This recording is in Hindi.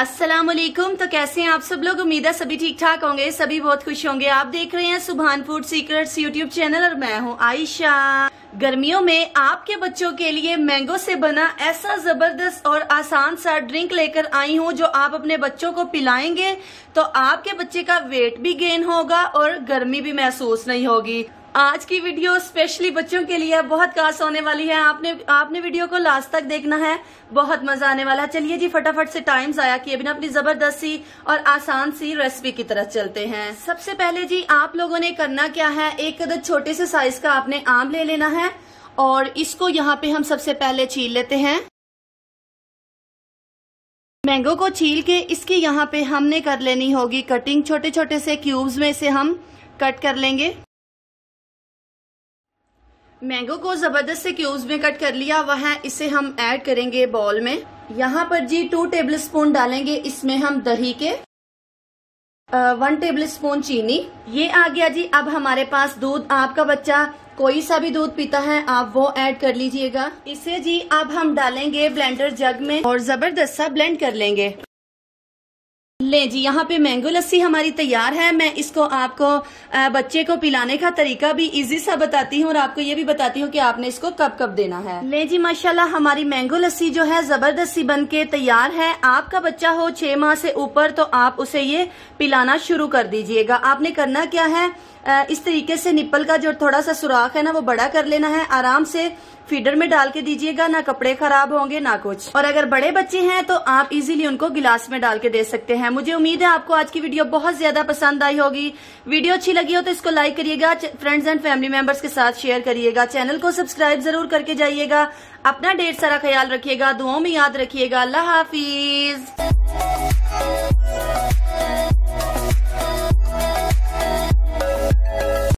असलम तो कैसे हैं आप सब लोग उम्मीद है सभी ठीक ठाक होंगे सभी बहुत खुश होंगे आप देख रहे हैं सुभान फूड सीक्रेट्स यूट्यूब चैनल और मैं हूं आयशा गर्मियों में आपके बच्चों के लिए मैंगो से बना ऐसा जबरदस्त और आसान सा ड्रिंक लेकर आई हूं जो आप अपने बच्चों को पिलाएंगे तो आपके बच्चे का वेट भी गेन होगा और गर्मी भी महसूस नहीं होगी आज की वीडियो स्पेशली बच्चों के लिए बहुत खास होने वाली है आपने आपने वीडियो को लास्ट तक देखना है बहुत मजा आने वाला है चलिए जी फटाफट से टाइम जाया किए बिना अपनी जबरदस्त सी और आसान सी रेसिपी की तरफ चलते हैं सबसे पहले जी आप लोगों ने करना क्या है एक कदर छोटे से साइज का आपने आम ले लेना है और इसको यहाँ पे हम सबसे पहले छील लेते हैं मैंगो को छील के इसकी यहाँ पे हमने कर लेनी होगी कटिंग छोटे छोटे से क्यूब्स में से हम कट कर लेंगे मैंगो को ज़बरदस्त से क्यूब्स में कट कर लिया वह इसे हम ऐड करेंगे बॉल में यहाँ पर जी टू टेबल स्पून डालेंगे इसमें हम दही के वन टेबल स्पून चीनी ये आ गया जी अब हमारे पास दूध आपका बच्चा कोई सा भी दूध पीता है आप वो ऐड कर लीजिएगा इसे जी अब हम डालेंगे ब्लेंडर जग में और जबरदस्त सा ब्लेंड कर लेंगे ले जी यहाँ पे मैंगो लस्सी हमारी तैयार है मैं इसको आपको बच्चे को पिलाने का तरीका भी इजी सा बताती हूँ और आपको ये भी बताती हूँ कि आपने इसको कब कब देना है ले जी माशाल्लाह हमारी मैंगो लस्सी जो है जबरदस्ती बन के तैयार है आपका बच्चा हो छह माह से ऊपर तो आप उसे ये पिलाना शुरू कर दीजिएगा आपने करना क्या है इस तरीके से निप्पल का जो थोड़ा सा सुराख है ना वो बड़ा कर लेना है आराम से फीडर में डाल के दीजिएगा ना कपड़े खराब होंगे ना कुछ और अगर बड़े बच्चे हैं तो आप इजीली उनको गिलास में डाल के दे सकते हैं है मुझे उम्मीद है आपको आज की वीडियो बहुत ज्यादा पसंद आई होगी वीडियो अच्छी लगी हो तो इसको लाइक करिएगा फ्रेंड्स एंड फैमिली मेंबर्स के साथ शेयर करिएगा चैनल को सब्सक्राइब जरूर करके जाइएगा अपना ढेर सारा ख्याल रखिएगा दुआओं में याद रखिएगा अल्लाह हाफिज